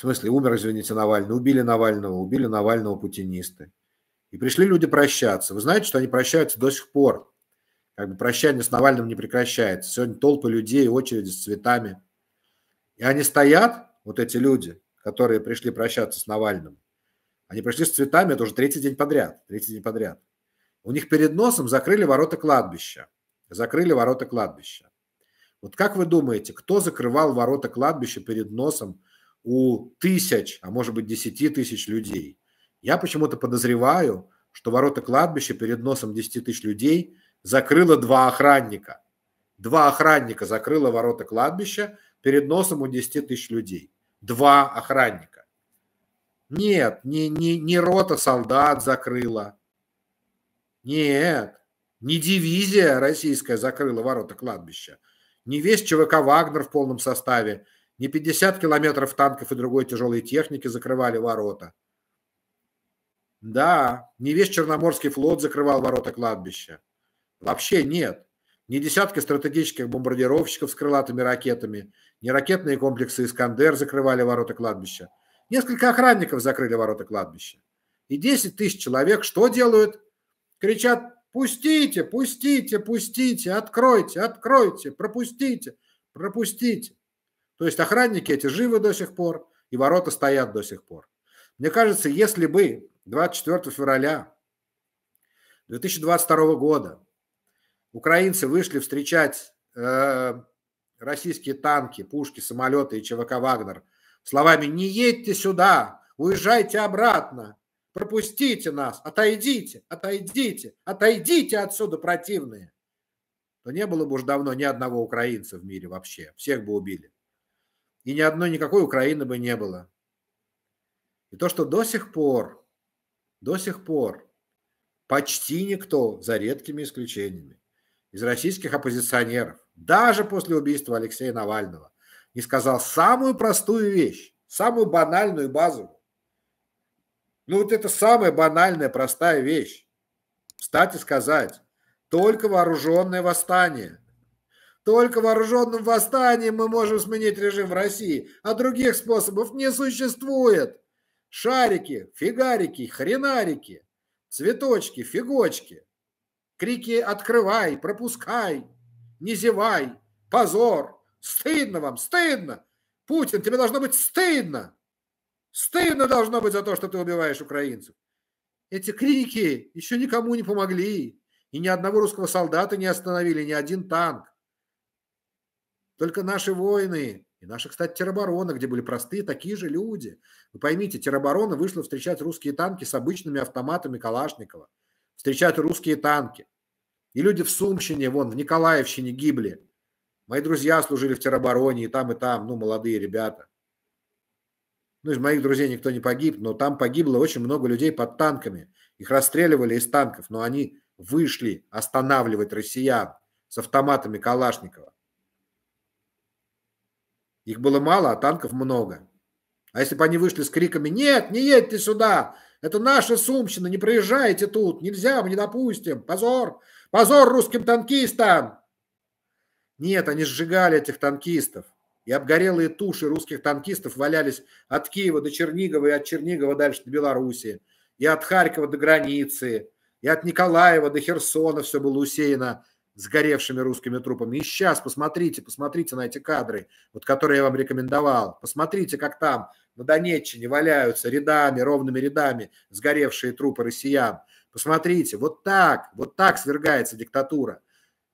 В смысле, умер, извините, Навальный, убили Навального, убили Навального путинисты. И пришли люди прощаться. Вы знаете, что они прощаются до сих пор. Как бы прощание с Навальным не прекращается. Сегодня толпы людей, очереди с цветами. И они стоят, вот эти люди, которые пришли прощаться с Навальным. Они пришли с цветами, это уже третий день подряд. Третий день подряд. У них перед носом закрыли ворота кладбища. Закрыли ворота кладбища. Вот как вы думаете, кто закрывал ворота кладбища перед носом у тысяч, а может быть десяти тысяч людей. Я почему-то подозреваю, что ворота кладбища перед носом 10 тысяч людей закрыло два охранника. Два охранника закрыло ворота кладбища перед носом у 10 тысяч людей. Два охранника. Нет, не, не, не рота солдат закрыла. Нет, не дивизия российская закрыла ворота кладбища. Не весь ЧВК «Вагнер» в полном составе – не 50 километров танков и другой тяжелой техники закрывали ворота. Да, не весь Черноморский флот закрывал ворота кладбища. Вообще нет. Не десятки стратегических бомбардировщиков с крылатыми ракетами, не ракетные комплексы «Искандер» закрывали ворота кладбища. Несколько охранников закрыли ворота кладбища. И 10 тысяч человек что делают? Кричат «Пустите, пустите, пустите, откройте, откройте, пропустите, пропустите». То есть охранники эти живы до сих пор, и ворота стоят до сих пор. Мне кажется, если бы 24 февраля 2022 года украинцы вышли встречать э, российские танки, пушки, самолеты и ЧВК «Вагнер» словами «Не едьте сюда, уезжайте обратно, пропустите нас, отойдите, отойдите, отойдите отсюда, противные», то не было бы уж давно ни одного украинца в мире вообще, всех бы убили и ни одной никакой Украины бы не было. И то, что до сих пор, до сих пор почти никто, за редкими исключениями, из российских оппозиционеров, даже после убийства Алексея Навального, не сказал самую простую вещь, самую банальную базу. Ну вот это самая банальная, простая вещь. встать и сказать, только вооруженное восстание только вооруженным восстанием мы можем сменить режим в России, а других способов не существует. Шарики, фигарики, хренарики, цветочки, фигочки. Крики «Открывай! Пропускай! Не зевай! Позор! Стыдно вам! Стыдно! Путин, тебе должно быть стыдно! Стыдно должно быть за то, что ты убиваешь украинцев!» Эти крики еще никому не помогли, и ни одного русского солдата не остановили, ни один танк. Только наши воины и наши, кстати, тероборона, где были простые такие же люди. Вы поймите, тероборона вышла встречать русские танки с обычными автоматами Калашникова. Встречать русские танки. И люди в Сумщине, вон, в Николаевщине гибли. Мои друзья служили в теробороне, и там, и там, ну, молодые ребята. Ну, из моих друзей никто не погиб, но там погибло очень много людей под танками. Их расстреливали из танков, но они вышли останавливать россиян с автоматами Калашникова. Их было мало, а танков много. А если бы они вышли с криками «Нет, не едьте сюда! Это наша Сумщина! Не проезжайте тут! Нельзя, мы не допустим! Позор! Позор русским танкистам!» Нет, они сжигали этих танкистов. И обгорелые туши русских танкистов валялись от Киева до Чернигова и от Чернигова дальше до Белоруссии, и от Харькова до границы, и от Николаева до Херсона все было усеяно сгоревшими русскими трупами. И сейчас посмотрите, посмотрите на эти кадры, вот которые я вам рекомендовал. Посмотрите, как там на Донеччине валяются рядами, ровными рядами сгоревшие трупы россиян. Посмотрите, вот так, вот так свергается диктатура.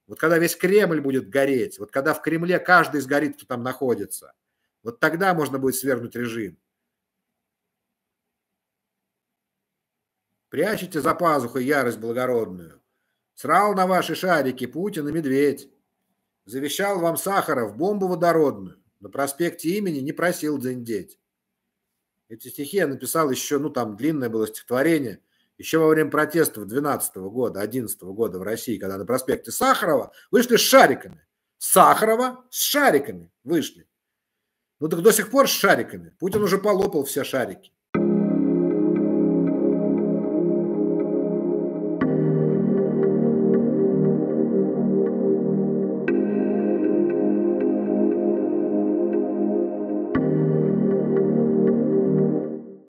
Вот когда весь Кремль будет гореть, вот когда в Кремле каждый сгорит, кто там находится, вот тогда можно будет свергнуть режим. Прячете за пазухой ярость благородную. Срал на ваши шарики Путин и Медведь. Завещал вам Сахаров бомбу водородную. На проспекте имени не просил дзындеть. Эти стихи я написал еще, ну там длинное было стихотворение, еще во время протестов 12 года, 11 года в России, когда на проспекте Сахарова вышли с шариками. Сахарова с шариками вышли. Ну так до сих пор с шариками. Путин уже полопал все шарики.